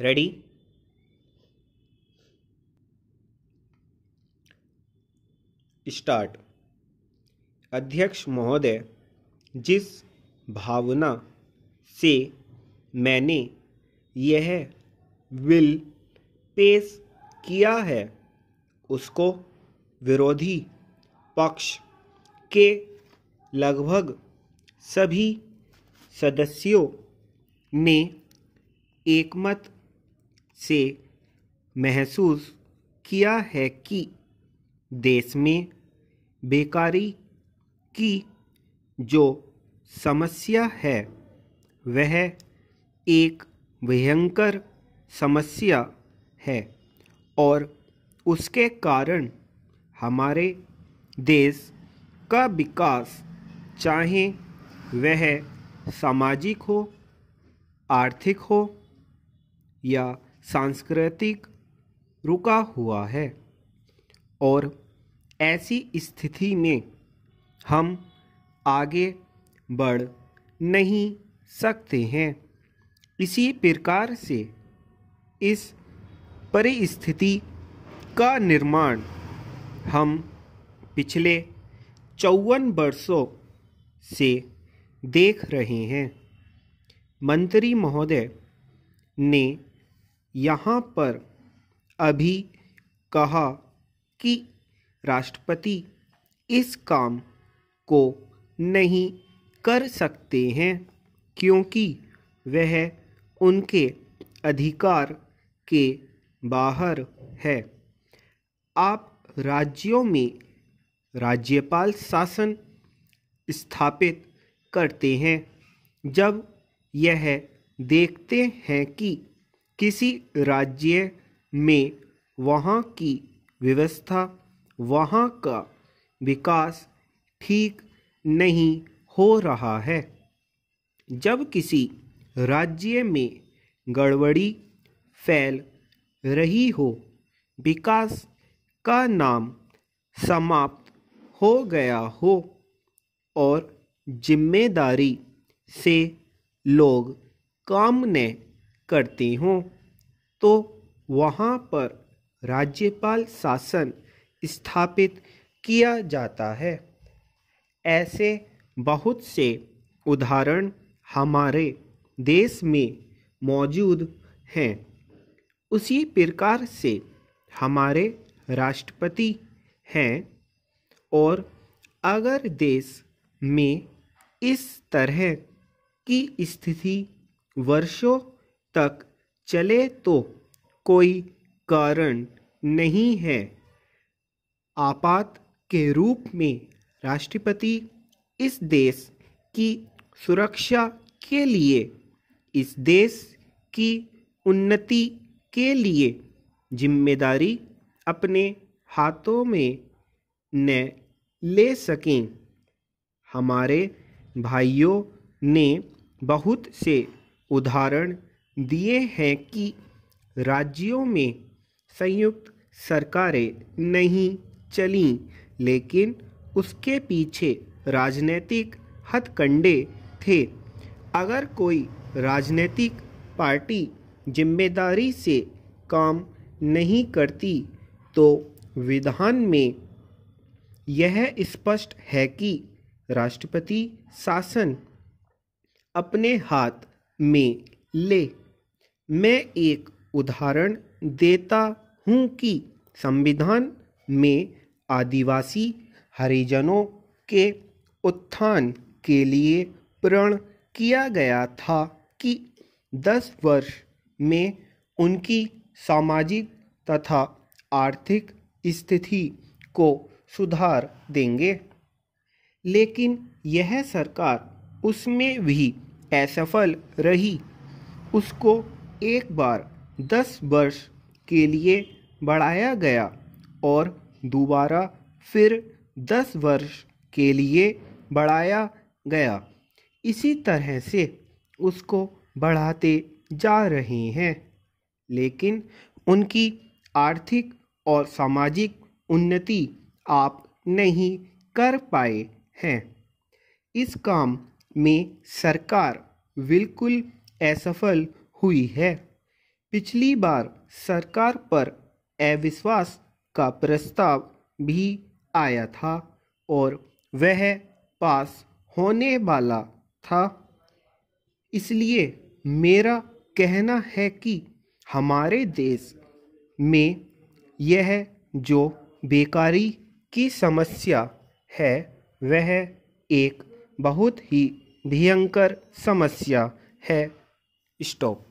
ready start अध्यक्ष महोदय जिस भावना से मैंने यह बिल पेश किया है उसको विरोधी पक्ष के लगभग सभी सदस्यों ने एकमत से महसूस किया है कि देश में बेकारी की जो समस्या है वह एक भयंकर समस्या है और उसके कारण हमारे देश का विकास चाहे वह सामाजिक हो आर्थिक हो या सांस्कृतिक रुका हुआ है और ऐसी स्थिति में हम आगे बढ़ नहीं सकते हैं इसी प्रकार से इस परिस्थिति का निर्माण हम पिछले चौवन वर्षों से देख रहे हैं मंत्री महोदय ने यहाँ पर अभी कहा कि राष्ट्रपति इस काम को नहीं कर सकते हैं क्योंकि वह उनके अधिकार के बाहर है आप राज्यों में राज्यपाल शासन स्थापित करते हैं जब यह देखते हैं कि किसी राज्य में वहाँ की व्यवस्था वहाँ का विकास ठीक नहीं हो रहा है जब किसी राज्य में गड़बड़ी फैल रही हो विकास का नाम समाप्त हो गया हो और जिम्मेदारी से लोग काम ने करती हूँ तो वहाँ पर राज्यपाल शासन स्थापित किया जाता है ऐसे बहुत से उदाहरण हमारे देश में मौजूद हैं उसी प्रकार से हमारे राष्ट्रपति हैं और अगर देश में इस तरह की स्थिति वर्षों तक चले तो कोई कारण नहीं है आपात के रूप में राष्ट्रपति इस देश की सुरक्षा के लिए इस देश की उन्नति के लिए जिम्मेदारी अपने हाथों में न ले सकें हमारे भाइयों ने बहुत से उदाहरण दिए हैं कि राज्यों में संयुक्त सरकारें नहीं चलीं लेकिन उसके पीछे राजनीतिक हथकंडे थे अगर कोई राजनीतिक पार्टी जिम्मेदारी से काम नहीं करती तो विधान में यह स्पष्ट है कि राष्ट्रपति शासन अपने हाथ में ले मैं एक उदाहरण देता हूँ कि संविधान में आदिवासी हरिजनों के उत्थान के लिए प्रण किया गया था कि दस वर्ष में उनकी सामाजिक तथा आर्थिक स्थिति को सुधार देंगे लेकिन यह सरकार उसमें भी असफल रही उसको एक बार दस वर्ष के लिए बढ़ाया गया और दोबारा फिर दस वर्ष के लिए बढ़ाया गया इसी तरह से उसको बढ़ाते जा रहे हैं लेकिन उनकी आर्थिक और सामाजिक उन्नति आप नहीं कर पाए हैं इस काम में सरकार बिल्कुल असफल हुई है पिछली बार सरकार पर अविश्वास का प्रस्ताव भी आया था और वह पास होने वाला था इसलिए मेरा कहना है कि हमारे देश में यह जो बेकारी की समस्या है वह एक बहुत ही भयंकर समस्या है स्टॉप